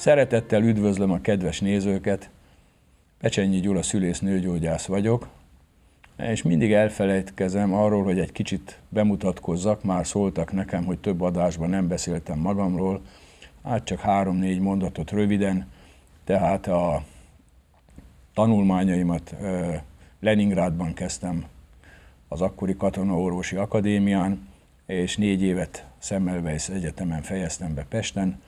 Szeretettel üdvözlöm a kedves nézőket. Pecsenyi Gyula szülész nőgyógyász vagyok, és mindig elfelejtkezem arról, hogy egy kicsit bemutatkozzak, már szóltak nekem, hogy több adásban nem beszéltem magamról, hát csak három-négy mondatot röviden, tehát a tanulmányaimat Leningrádban kezdtem az akkori Katonaorvosi Akadémián, és négy évet Szemmelweis Egyetemen fejeztem be Pesten.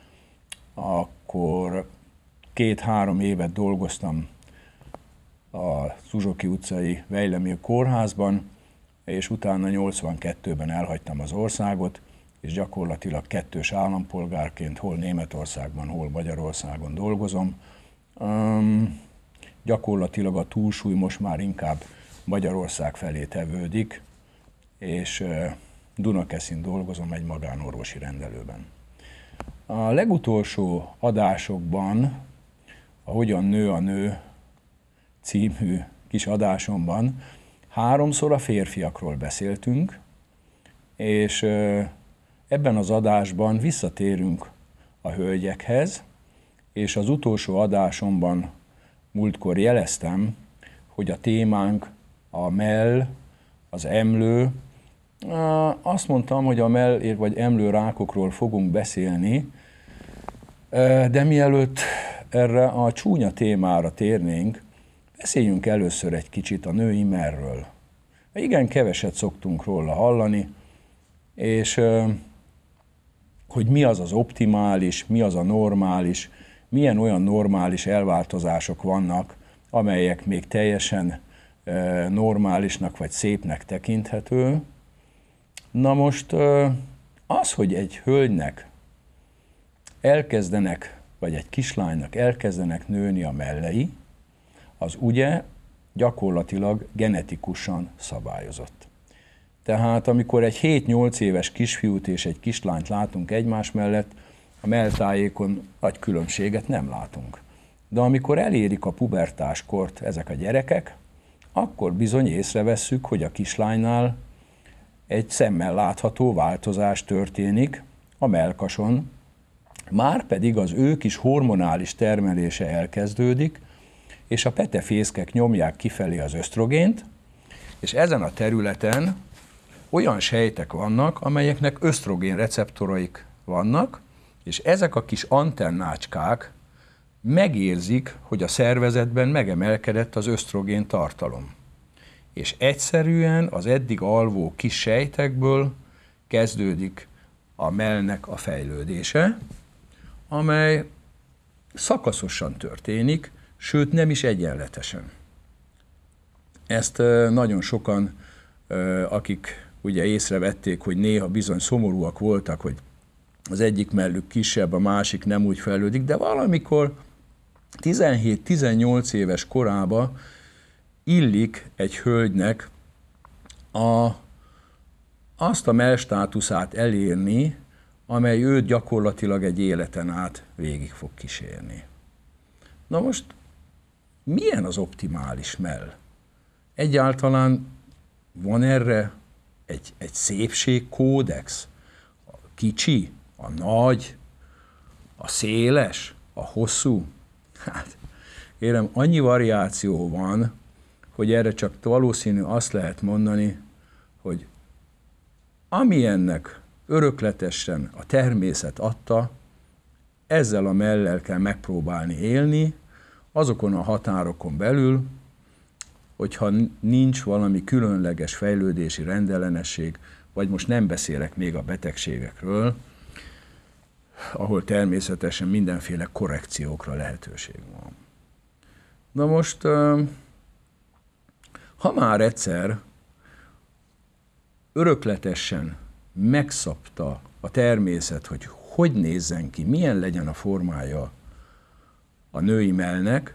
A akkor két-három évet dolgoztam a Suzuki utcai Vejlemil kórházban, és utána 82-ben elhagytam az országot, és gyakorlatilag kettős állampolgárként hol Németországban, hol Magyarországon dolgozom. Um, gyakorlatilag a túlsúly most már inkább Magyarország felé tevődik, és Dunakeszin dolgozom egy magánorvosi rendelőben. A legutolsó adásokban, a Hogyan nő a nő című kis adásomban háromszor a férfiakról beszéltünk, és ebben az adásban visszatérünk a hölgyekhez, és az utolsó adásomban múltkor jeleztem, hogy a témánk a mell, az emlő azt mondtam, hogy a mell- vagy emlőrákokról fogunk beszélni, de mielőtt erre a csúnya témára térnénk, beszéljünk először egy kicsit a női merről. Igen, keveset szoktunk róla hallani, és hogy mi az az optimális, mi az a normális, milyen olyan normális elváltozások vannak, amelyek még teljesen normálisnak vagy szépnek tekinthető, Na most az, hogy egy hölgynek elkezdenek, vagy egy kislánynak elkezdenek nőni a mellei, az ugye gyakorlatilag genetikusan szabályozott. Tehát amikor egy 7-8 éves kisfiút és egy kislányt látunk egymás mellett, a melltájékon nagy különbséget nem látunk. De amikor elérik a pubertáskort ezek a gyerekek, akkor bizony észrevesszük, hogy a kislánynál egy szemmel látható változás történik a melkason, már pedig az ő kis hormonális termelése elkezdődik, és a petefészkek nyomják kifelé az ösztrogént, és ezen a területen olyan sejtek vannak, amelyeknek ösztrogén receptoraik vannak, és ezek a kis antennácskák megérzik, hogy a szervezetben megemelkedett az ösztrogén tartalom és egyszerűen az eddig alvó kis sejtekből kezdődik a melnek a fejlődése, amely szakaszosan történik, sőt nem is egyenletesen. Ezt nagyon sokan, akik ugye észrevették, hogy néha bizony szomorúak voltak, hogy az egyik mellük kisebb, a másik nem úgy fejlődik, de valamikor 17-18 éves korába illik egy hölgynek a, azt a melstátuszát elérni, amely őt gyakorlatilag egy életen át végig fog kísérni. Na most, milyen az optimális mell? Egyáltalán van erre egy, egy szépségkódex? A kicsi, a nagy, a széles, a hosszú? Hát, kérem, annyi variáció van, hogy erre csak valószínű azt lehet mondani, hogy ami ennek örökletesen a természet adta, ezzel a mellel kell megpróbálni élni, azokon a határokon belül, hogyha nincs valami különleges fejlődési rendellenesség, vagy most nem beszélek még a betegségekről, ahol természetesen mindenféle korrekciókra lehetőség van. Na most ha már egyszer örökletesen megszabta a természet, hogy hogy nézzen ki, milyen legyen a formája a női melnek,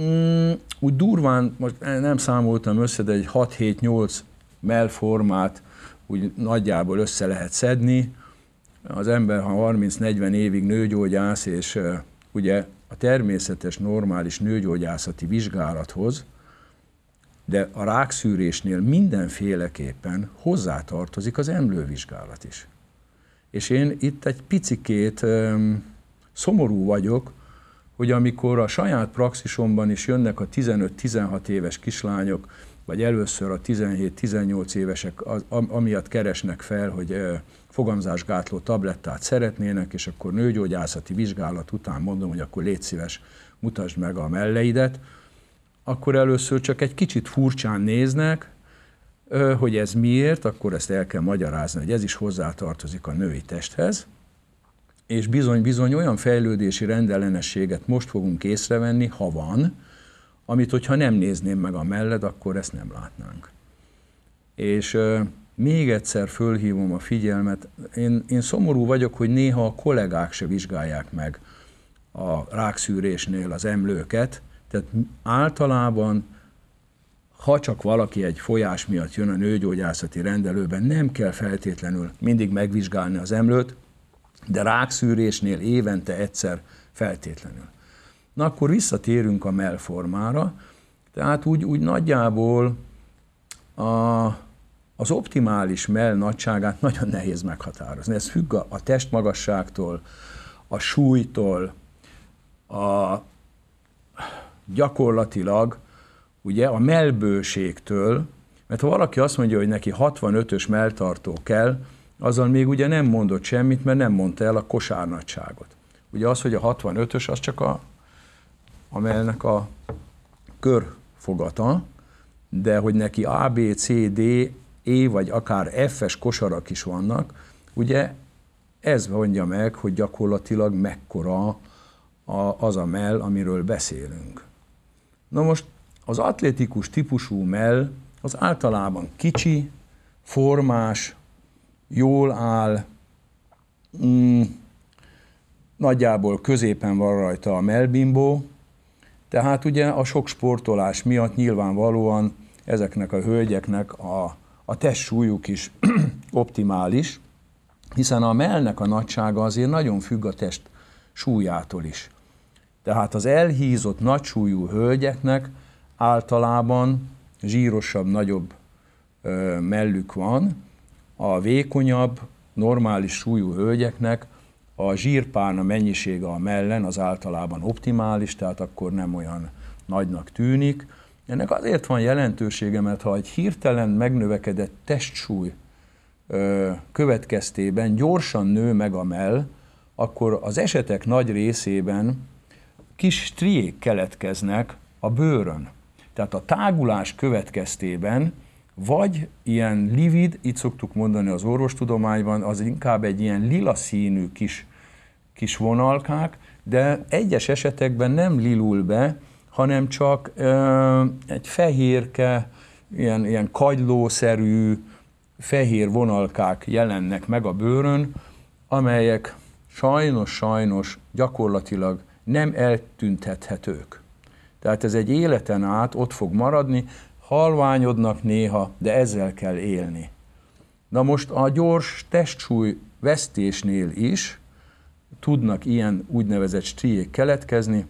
mm, úgy durván, most nem számoltam össze, de egy 6-7-8 melformát, úgy nagyjából össze lehet szedni. Az ember, ha 30-40 évig nőgyógyász, és ugye a természetes, normális nőgyógyászati vizsgálathoz de a rákszűrésnél mindenféleképpen hozzátartozik az emlővizsgálat is. És én itt egy picikét öm, szomorú vagyok, hogy amikor a saját praxisomban is jönnek a 15-16 éves kislányok, vagy először a 17-18 évesek az, amiatt keresnek fel, hogy ö, fogamzásgátló tablettát szeretnének, és akkor nőgyógyászati vizsgálat után mondom, hogy akkor légy szíves, mutasd meg a melleidet, akkor először csak egy kicsit furcsán néznek, hogy ez miért, akkor ezt el kell magyarázni, hogy ez is hozzátartozik a női testhez, és bizony-bizony olyan fejlődési rendellenességet most fogunk észrevenni, ha van, amit hogyha nem nézném meg a melled, akkor ezt nem látnánk. És még egyszer fölhívom a figyelmet, én, én szomorú vagyok, hogy néha a kollégák se vizsgálják meg a rákszűrésnél az emlőket, tehát általában, ha csak valaki egy folyás miatt jön a nőgyógyászati rendelőben, nem kell feltétlenül mindig megvizsgálni az emlőt, de rákszűrésnél évente egyszer feltétlenül. Na akkor visszatérünk a mellformára, tehát úgy, úgy nagyjából a, az optimális mell nagyságát nagyon nehéz meghatározni. Ez függ a, a testmagasságtól, a súlytól, a gyakorlatilag ugye a melbőségtől, mert ha valaki azt mondja, hogy neki 65-ös melltartó kell, azzal még ugye nem mondott semmit, mert nem mondta el a kosárnagyságot. Ugye az, hogy a 65-ös, az csak a, a melnek a körfogata, de hogy neki A, B, C, D, E vagy akár F-es kosarak is vannak, ugye ez mondja meg, hogy gyakorlatilag mekkora a, az a mell, amiről beszélünk. Na most az atlétikus típusú mell az általában kicsi, formás, jól áll, mm, nagyjából középen van rajta a melbimbó, tehát ugye a sok sportolás miatt nyilvánvalóan ezeknek a hölgyeknek a, a testsúlyuk is optimális, hiszen a mellnek a nagysága azért nagyon függ a test súlyától is. Tehát az elhízott nagysúlyú hölgyeknek általában zsírosabb, nagyobb ö, mellük van, a vékonyabb, normális súlyú hölgyeknek a zsírpárna mennyisége a mellen az általában optimális, tehát akkor nem olyan nagynak tűnik. Ennek azért van jelentősége, mert ha egy hirtelen megnövekedett testsúly ö, következtében gyorsan nő meg a mell, akkor az esetek nagy részében kis striék keletkeznek a bőrön. Tehát a tágulás következtében vagy ilyen livid, itt szoktuk mondani az orvostudományban, az inkább egy ilyen lila színű kis, kis vonalkák, de egyes esetekben nem lilul be, hanem csak ö, egy fehérke, ilyen, ilyen kagylószerű fehér vonalkák jelennek meg a bőrön, amelyek sajnos-sajnos gyakorlatilag nem eltüntethetők. Tehát ez egy életen át ott fog maradni, halványodnak néha, de ezzel kell élni. Na most a gyors testsúly vesztésnél is tudnak ilyen úgynevezett striék keletkezni,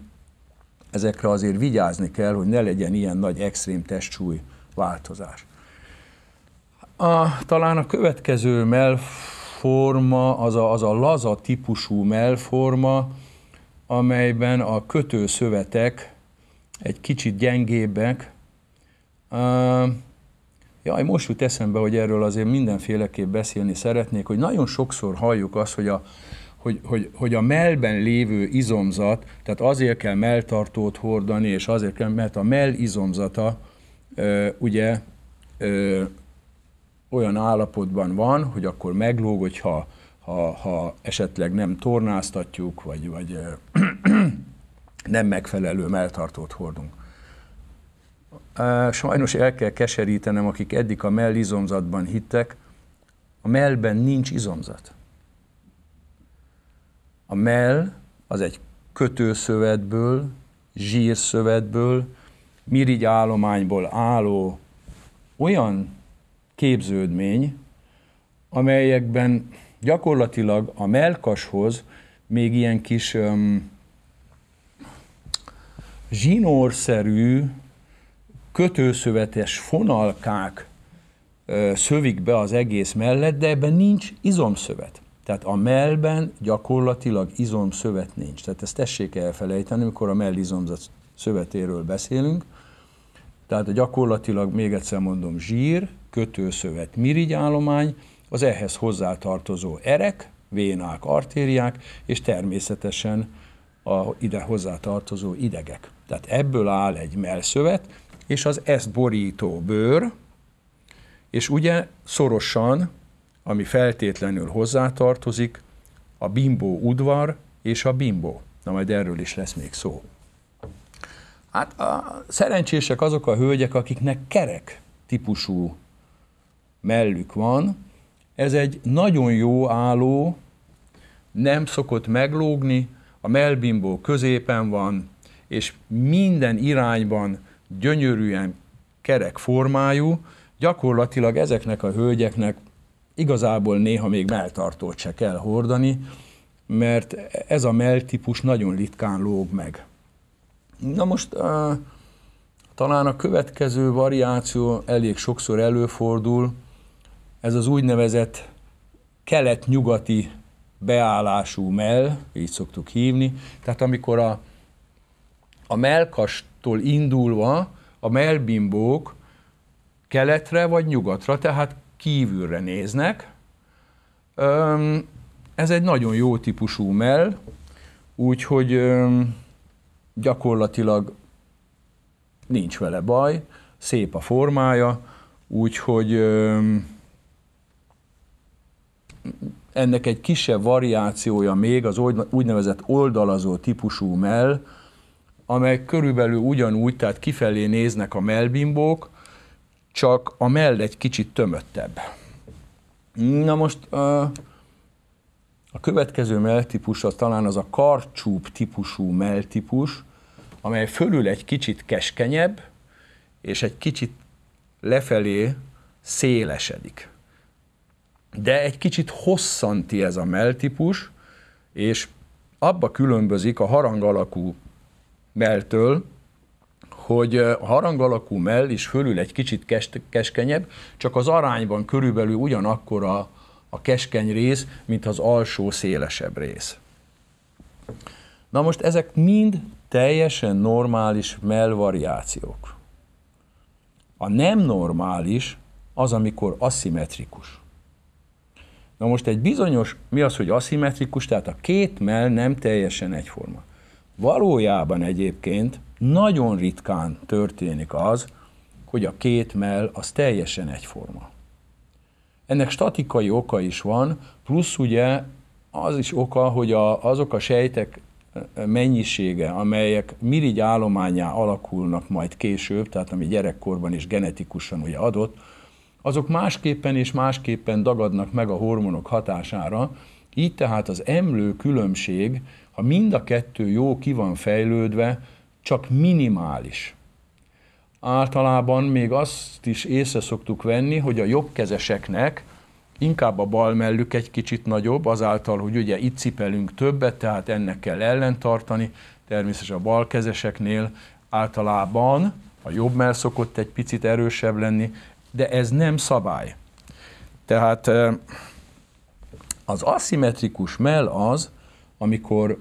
ezekre azért vigyázni kell, hogy ne legyen ilyen nagy extrém testsúly változás. A, talán a következő melforma, az a, az a laza típusú melforma, amelyben a kötőszövetek egy kicsit gyengébbek. Jaj, most jut eszembe, hogy erről azért mindenféleképp beszélni szeretnék, hogy nagyon sokszor halljuk azt, hogy a, hogy, hogy, hogy a mellben lévő izomzat, tehát azért kell melltartót hordani, és azért kell, mert a mell izomzata ugye olyan állapotban van, hogy akkor meglóg, hogyha ha, ha esetleg nem tornáztatjuk, vagy, vagy nem megfelelő melltartót hordunk. Sajnos el kell keserítenem, akik eddig a mellizomzatban hittek, a mellben nincs izomzat. A mell az egy kötőszövetből, zsírszövetből, mirigy állományból álló olyan képződmény, amelyekben gyakorlatilag a melkashoz még ilyen kis öm, zsinórszerű, kötőszövetes fonalkák ö, szövik be az egész mellett, de ebben nincs izomszövet. Tehát a mellben gyakorlatilag izomszövet nincs. Tehát ezt tessék elfelejteni, amikor a mellizomzat szövetéről beszélünk. Tehát gyakorlatilag, még egyszer mondom, zsír, kötőszövet, mirigyállomány, állomány, az ehhez hozzátartozó erek, vénák, artériák, és természetesen a ide hozzátartozó idegek. Tehát ebből áll egy melszövet, és az ezt borító bőr, és ugye szorosan, ami feltétlenül hozzátartozik, a bimbó udvar és a bimbó. Na majd erről is lesz még szó. Hát a szerencsések azok a hölgyek, akiknek kerek típusú mellük van, ez egy nagyon jó álló, nem szokott meglógni, a melbimbó középen van, és minden irányban gyönyörűen kerek formájú, gyakorlatilag ezeknek a hölgyeknek igazából néha még melltartót se kell hordani, mert ez a melltípus nagyon ritkán lóg meg. Na most uh, talán a következő variáció elég sokszor előfordul, ez az úgynevezett kelet-nyugati beállású mell, így szoktuk hívni, tehát amikor a, a melkastól indulva a melbimbók keletre vagy nyugatra, tehát kívülre néznek. Ez egy nagyon jó típusú mell, úgyhogy gyakorlatilag nincs vele baj, szép a formája, úgyhogy ennek egy kisebb variációja még az úgynevezett oldalazó típusú mell, amely körülbelül ugyanúgy, tehát kifelé néznek a mellbimbók, csak a mell egy kicsit tömöttebb. Na most a következő melltípus az talán az a karcsúp típusú melltípus, amely fölül egy kicsit keskenyebb, és egy kicsit lefelé szélesedik de egy kicsit hosszanti ez a melltípus, és abba különbözik a harang alakú melltől, hogy a harang alakú mell is fölül egy kicsit kes- keskenyebb, csak az arányban körülbelül ugyanakkor a, a keskeny rész, mint az alsó szélesebb rész. Na most ezek mind teljesen normális mellvariációk. A nem normális az, amikor aszimmetrikus. Na most egy bizonyos, mi az, hogy aszimmetrikus, tehát a két mell nem teljesen egyforma. Valójában egyébként nagyon ritkán történik az, hogy a két mell az teljesen egyforma. Ennek statikai oka is van, plusz ugye az is oka, hogy a, azok a sejtek mennyisége, amelyek mirigy állományá alakulnak majd később, tehát ami gyerekkorban is genetikusan ugye adott, azok másképpen és másképpen dagadnak meg a hormonok hatására, így tehát az emlő különbség, ha mind a kettő jó ki van fejlődve, csak minimális. Általában még azt is észre szoktuk venni, hogy a jobbkezeseknek inkább a bal mellük egy kicsit nagyobb, azáltal, hogy ugye itt cipelünk többet, tehát ennek kell ellentartani, természetesen a balkezeseknél általában a jobb mell szokott egy picit erősebb lenni, de ez nem szabály. Tehát az aszimmetrikus mell az, amikor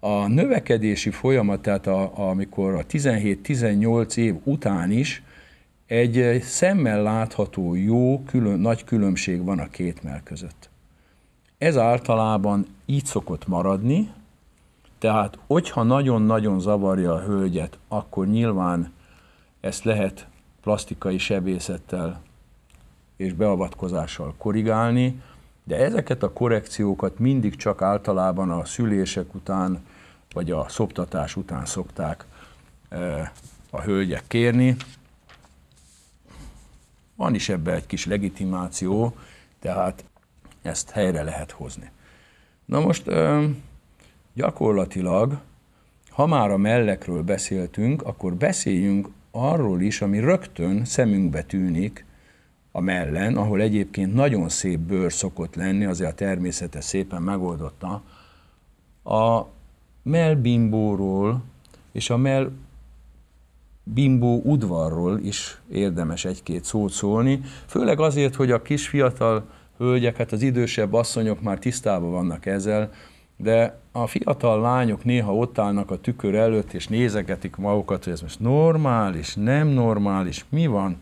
a növekedési folyamat, tehát a, amikor a 17-18 év után is egy szemmel látható jó, külön, nagy különbség van a két mell között. Ez általában így szokott maradni, tehát hogyha nagyon-nagyon zavarja a hölgyet, akkor nyilván ezt lehet plastikai sebészettel és beavatkozással korrigálni, de ezeket a korrekciókat mindig csak általában a szülések után, vagy a szoptatás után szokták e, a hölgyek kérni. Van is ebbe egy kis legitimáció, tehát ezt helyre lehet hozni. Na most e, gyakorlatilag, ha már a mellekről beszéltünk, akkor beszéljünk arról is, ami rögtön szemünkbe tűnik a mellen, ahol egyébként nagyon szép bőr szokott lenni, azért a természete szépen megoldotta, a melbimbóról és a mel bimbó udvarról is érdemes egy-két szót szólni, főleg azért, hogy a kis fiatal hölgyek, hát az idősebb asszonyok már tisztában vannak ezzel, de a fiatal lányok néha ott állnak a tükör előtt, és nézegetik magukat, hogy ez most normális, nem normális, mi van,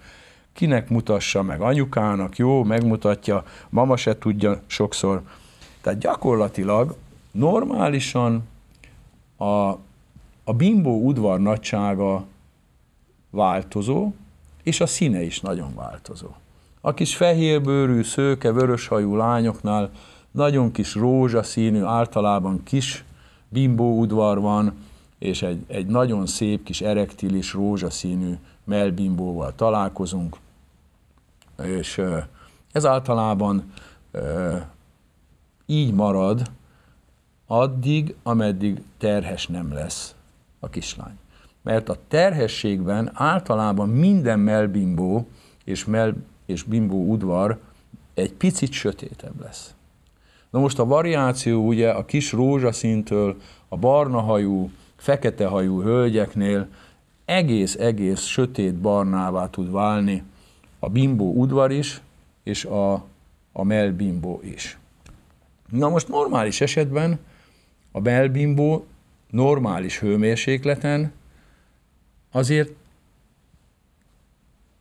kinek mutassa meg, anyukának, jó, megmutatja, mama se tudja sokszor. Tehát gyakorlatilag normálisan a, a bimbó udvar nagysága változó, és a színe is nagyon változó. A kis fehérbőrű, szőke, vöröshajú lányoknál nagyon kis rózsaszínű, általában kis bimbó udvar van, és egy, egy nagyon szép kis erektilis rózsaszínű melbimbóval találkozunk, és ez általában így marad addig, ameddig terhes nem lesz a kislány. Mert a terhességben általában minden melbimbó és, mel és bimbó udvar egy picit sötétebb lesz. Na most a variáció ugye a kis rózsaszintől a barna hajú, fekete hajú hölgyeknél egész-egész sötét barnává tud válni a bimbó udvar is, és a, a melbimbó is. Na most normális esetben a melbimbó normális hőmérsékleten azért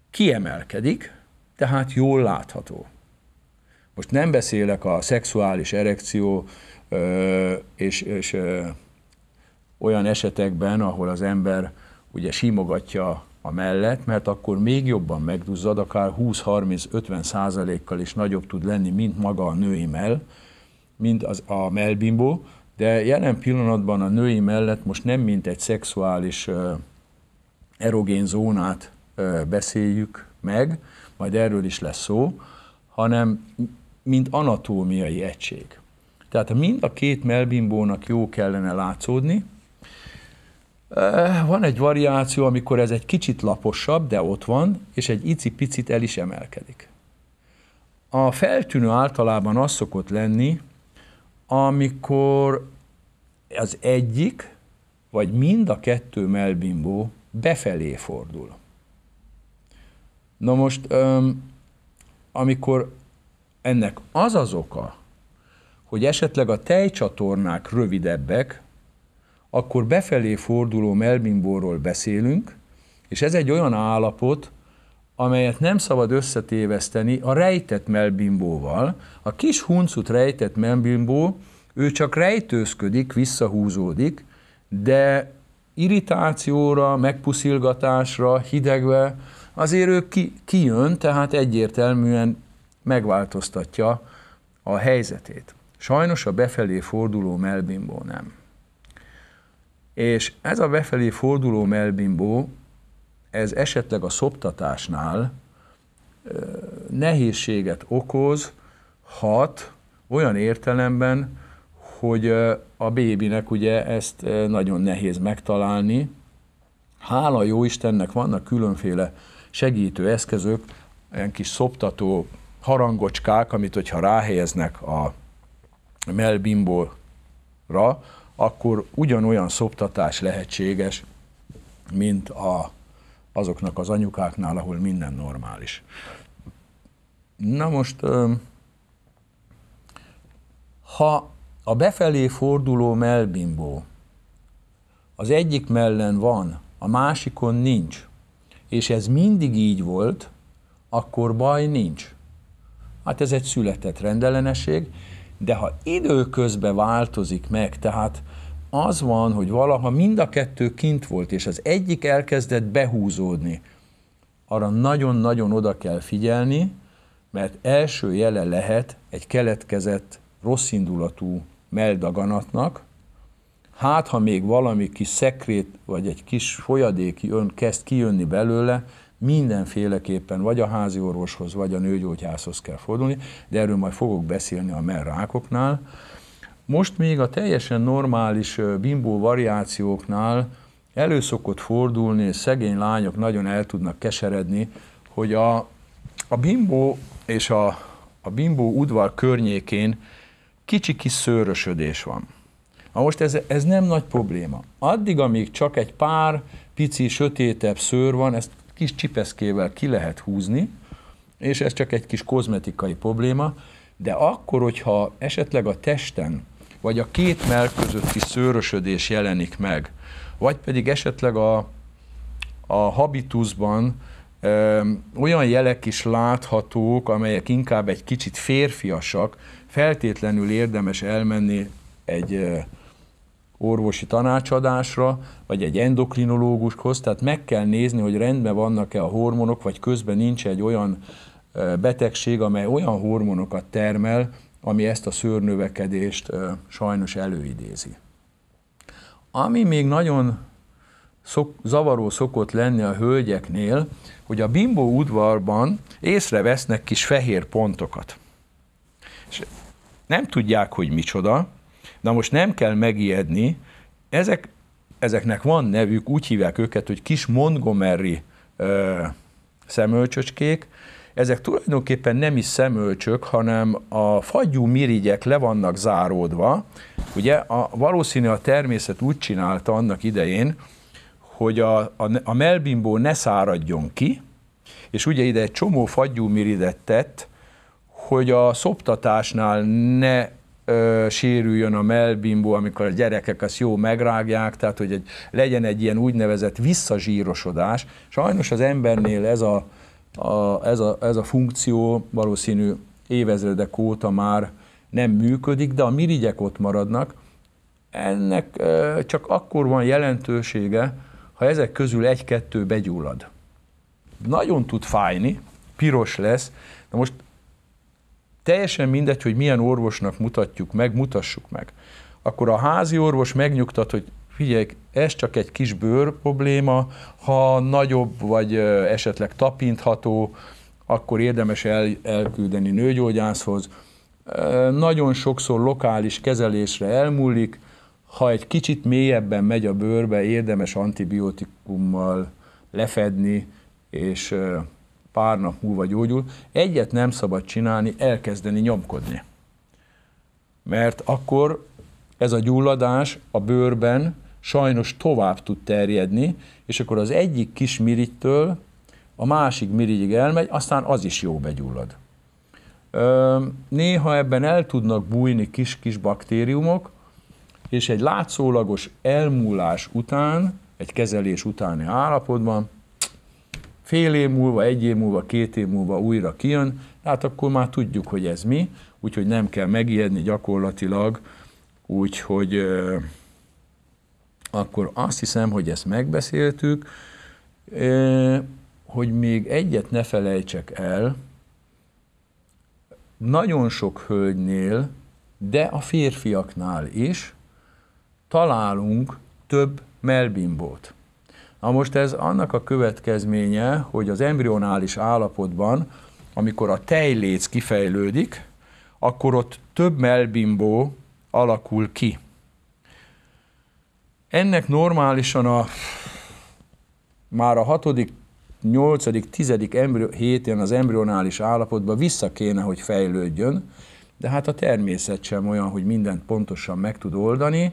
kiemelkedik, tehát jól látható. Most nem beszélek a szexuális erekció és, és olyan esetekben, ahol az ember ugye simogatja a mellett, mert akkor még jobban megduzzad, akár 20-30-50 százalékkal is nagyobb tud lenni, mint maga a női mell, mint az, a mellbimbó, de jelen pillanatban a női mellett most nem mint egy szexuális erogén zónát beszéljük meg, majd erről is lesz szó, hanem mint anatómiai egység. Tehát mind a két melbimbónak jó kellene látszódni. Eh, van egy variáció, amikor ez egy kicsit laposabb, de ott van, és egy icipicit el is emelkedik. A feltűnő általában az szokott lenni, amikor az egyik, vagy mind a kettő melbimbó befelé fordul. Na most, amikor ennek az az oka, hogy esetleg a tejcsatornák rövidebbek, akkor befelé forduló melbimbóról beszélünk, és ez egy olyan állapot, amelyet nem szabad összetéveszteni a rejtett melbimbóval. A kis huncut rejtett melbimbó, ő csak rejtőzködik, visszahúzódik, de irritációra, megpuszilgatásra, hidegve azért ő ki, kijön, tehát egyértelműen megváltoztatja a helyzetét. Sajnos a befelé forduló melbimbó nem. És ez a befelé forduló melbimbó, ez esetleg a szoptatásnál nehézséget okoz, hat olyan értelemben, hogy a bébinek ugye ezt nagyon nehéz megtalálni. Hála jó Istennek vannak különféle segítő eszközök, ilyen kis szoptató harangocskák, amit hogyha ráhelyeznek a melbimbóra, akkor ugyanolyan szoptatás lehetséges, mint a, azoknak az anyukáknál, ahol minden normális. Na most, ha a befelé forduló melbimbó az egyik mellen van, a másikon nincs, és ez mindig így volt, akkor baj nincs. Hát ez egy született rendelleneség, de ha időközben változik meg, tehát az van, hogy valaha mind a kettő kint volt, és az egyik elkezdett behúzódni, arra nagyon-nagyon oda kell figyelni, mert első jele lehet egy keletkezett rosszindulatú meldaganatnak, hát ha még valami kis szekrét, vagy egy kis folyadék jön, kezd kijönni belőle, mindenféleképpen vagy a házi orvoshoz, vagy a nőgyógyászhoz kell fordulni, de erről majd fogok beszélni a merrákoknál. Most még a teljesen normális bimbó variációknál szokott fordulni, és szegény lányok nagyon el tudnak keseredni, hogy a, a bimbó és a, a bimbó udvar környékén kicsi kis szőrösödés van. Na most ez, ez nem nagy probléma. Addig, amíg csak egy pár pici, sötétebb szőr van, ezt kis csipeszkével ki lehet húzni, és ez csak egy kis kozmetikai probléma, de akkor, hogyha esetleg a testen, vagy a két mell közötti szőrösödés jelenik meg, vagy pedig esetleg a, a habitusban ö, olyan jelek is láthatók, amelyek inkább egy kicsit férfiasak, feltétlenül érdemes elmenni egy orvosi tanácsadásra, vagy egy endokrinológushoz, tehát meg kell nézni, hogy rendben vannak-e a hormonok, vagy közben nincs egy olyan betegség, amely olyan hormonokat termel, ami ezt a szőrnövekedést sajnos előidézi. Ami még nagyon szok, zavaró szokott lenni a hölgyeknél, hogy a bimbó udvarban észrevesznek kis fehér pontokat. És nem tudják, hogy micsoda, Na most nem kell megijedni, ezek, ezeknek van nevük, úgy hívják őket, hogy kis Montgomery ö, szemölcsöcskék, ezek tulajdonképpen nem is szemölcsök, hanem a fagyú mirigyek le vannak záródva. Ugye a, valószínű a természet úgy csinálta annak idején, hogy a, a, a melbimbó ne száradjon ki, és ugye ide egy csomó fagyú miridet tett, hogy a szoptatásnál ne ö, sérüljön a melbimbó, amikor a gyerekek azt jó megrágják, tehát hogy egy, legyen egy ilyen úgynevezett visszazsírosodás. Sajnos az embernél ez a, a, ez, a, ez a funkció valószínű évezredek óta már nem működik, de a mirigyek ott maradnak. Ennek ö, csak akkor van jelentősége, ha ezek közül egy-kettő begyullad. Nagyon tud fájni, piros lesz, de most Teljesen mindegy, hogy milyen orvosnak mutatjuk meg, mutassuk meg. Akkor a házi orvos megnyugtat, hogy figyelj, ez csak egy kis bőr probléma, ha nagyobb vagy esetleg tapintható, akkor érdemes el, elküldeni nőgyógyászhoz. Nagyon sokszor lokális kezelésre elmúlik, ha egy kicsit mélyebben megy a bőrbe, érdemes antibiotikummal lefedni, és pár nap múlva gyógyul. Egyet nem szabad csinálni, elkezdeni nyomkodni. Mert akkor ez a gyulladás a bőrben sajnos tovább tud terjedni, és akkor az egyik kis mirigytől a másik mirigyig elmegy, aztán az is jó begyullad. néha ebben el tudnak bújni kis-kis baktériumok, és egy látszólagos elmúlás után, egy kezelés utáni állapotban fél év múlva, egy év múlva, két év múlva újra kijön, hát akkor már tudjuk, hogy ez mi, úgyhogy nem kell megijedni gyakorlatilag, úgyhogy akkor azt hiszem, hogy ezt megbeszéltük, hogy még egyet ne felejtsek el, nagyon sok hölgynél, de a férfiaknál is találunk több melbimbót. Na most ez annak a következménye, hogy az embrionális állapotban, amikor a tejléc kifejlődik, akkor ott több melbimbó alakul ki. Ennek normálisan a már a hatodik, nyolcadik, tizedik embri- héten az embrionális állapotban vissza kéne, hogy fejlődjön, de hát a természet sem olyan, hogy mindent pontosan meg tud oldani,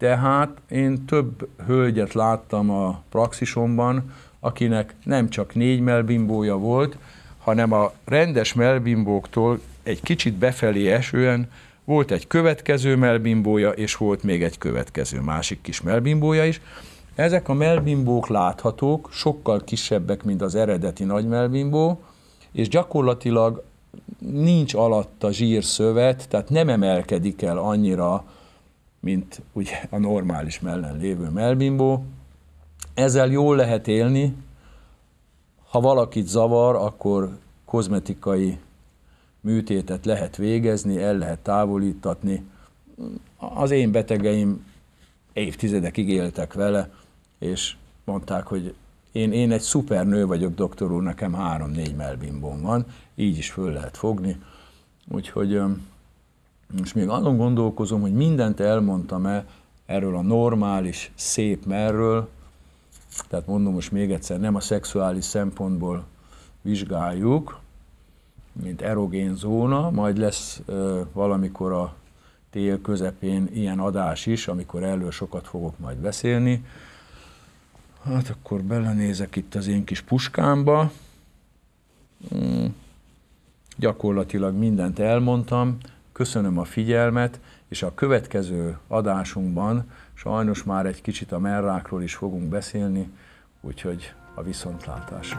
tehát én több hölgyet láttam a praxisomban, akinek nem csak négy melbimbója volt, hanem a rendes melbimbóktól egy kicsit befelé esően volt egy következő melbimbója, és volt még egy következő másik kis melbimbója is. Ezek a melbimbók láthatók, sokkal kisebbek, mint az eredeti nagy melbimbó, és gyakorlatilag nincs alatta zsírszövet, tehát nem emelkedik el annyira mint ugye a normális mellen lévő melbimbó. Ezzel jól lehet élni, ha valakit zavar, akkor kozmetikai műtétet lehet végezni, el lehet távolítatni. Az én betegeim évtizedekig éltek vele, és mondták, hogy én, én egy szuper nő vagyok, doktor úr, nekem három-négy melbimbón van, így is föl lehet fogni. Úgyhogy és még azon gondolkozom, hogy mindent elmondtam-e erről a normális, szép merről, tehát mondom most még egyszer, nem a szexuális szempontból vizsgáljuk, mint erogén zóna, majd lesz ö, valamikor a tél közepén ilyen adás is, amikor elől sokat fogok majd beszélni. Hát akkor belenézek itt az én kis puskámba. Mm, gyakorlatilag mindent elmondtam. Köszönöm a figyelmet, és a következő adásunkban sajnos már egy kicsit a merrákról is fogunk beszélni, úgyhogy a viszontlátásra.